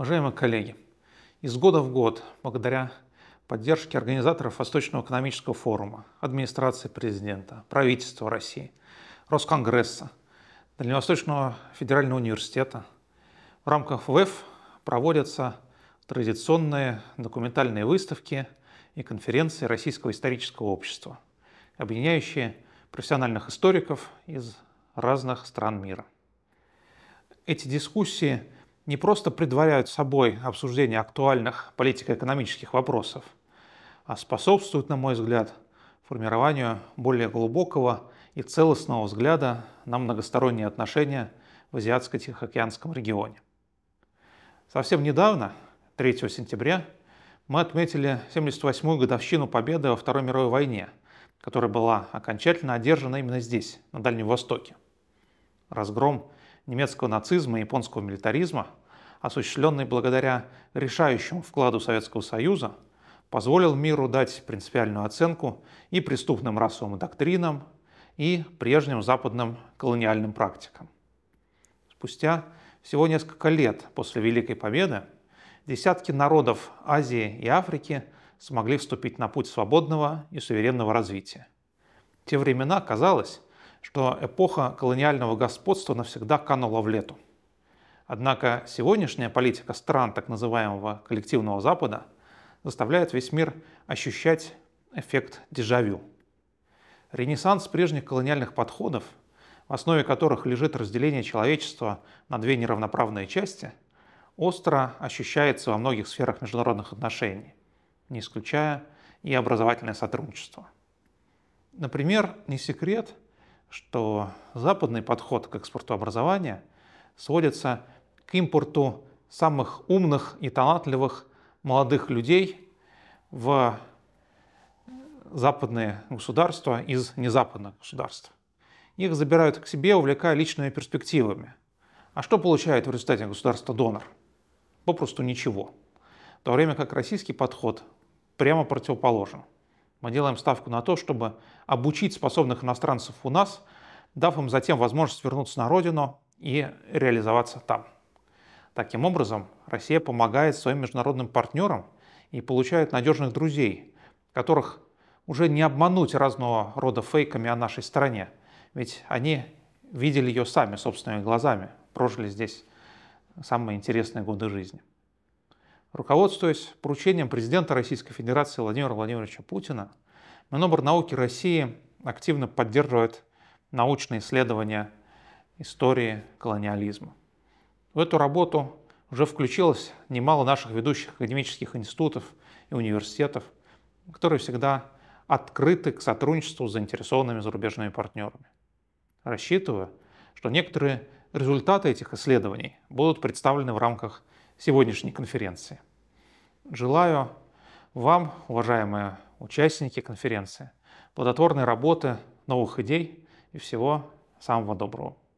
Уважаемые коллеги, из года в год, благодаря поддержке организаторов Восточного экономического форума, администрации президента, правительства России, Росконгресса, Дальневосточного федерального университета, в рамках ВЭФ проводятся традиционные документальные выставки и конференции Российского исторического общества, объединяющие профессиональных историков из разных стран мира. Эти дискуссии – не просто предваряют собой обсуждение актуальных политико-экономических вопросов, а способствуют, на мой взгляд, формированию более глубокого и целостного взгляда на многосторонние отношения в Азиатско-Тихоокеанском регионе. Совсем недавно, 3 сентября, мы отметили 78-ю годовщину победы во Второй мировой войне, которая была окончательно одержана именно здесь, на Дальнем Востоке. Разгром немецкого нацизма и японского милитаризма, осуществленный благодаря решающему вкладу Советского Союза, позволил миру дать принципиальную оценку и преступным расовым доктринам, и прежним западным колониальным практикам. Спустя всего несколько лет после Великой Победы десятки народов Азии и Африки смогли вступить на путь свободного и суверенного развития. В те времена казалось, что эпоха колониального господства навсегда канула в лету. Однако сегодняшняя политика стран так называемого коллективного Запада заставляет весь мир ощущать эффект дежавю. Ренессанс прежних колониальных подходов, в основе которых лежит разделение человечества на две неравноправные части, остро ощущается во многих сферах международных отношений, не исключая и образовательное сотрудничество. Например, не секрет – что западный подход к экспорту образования сводится к импорту самых умных и талантливых молодых людей в западные государства из незападных государств. Их забирают к себе, увлекая личными перспективами. А что получает в результате государство-донор? Попросту ничего. В то время как российский подход прямо противоположен. Мы делаем ставку на то, чтобы обучить способных иностранцев у нас, дав им затем возможность вернуться на родину и реализоваться там. Таким образом, Россия помогает своим международным партнерам и получает надежных друзей, которых уже не обмануть разного рода фейками о нашей стране, ведь они видели ее сами собственными глазами, прожили здесь самые интересные годы жизни руководствуясь поручением президента Российской Федерации Владимира Владимировича Путина, Минобрнауки России активно поддерживает научные исследования истории колониализма. В эту работу уже включилось немало наших ведущих академических институтов и университетов, которые всегда открыты к сотрудничеству с заинтересованными зарубежными партнерами. Рассчитываю, что некоторые результаты этих исследований будут представлены в рамках сегодняшней конференции. Желаю вам, уважаемые участники конференции, плодотворной работы, новых идей и всего самого доброго.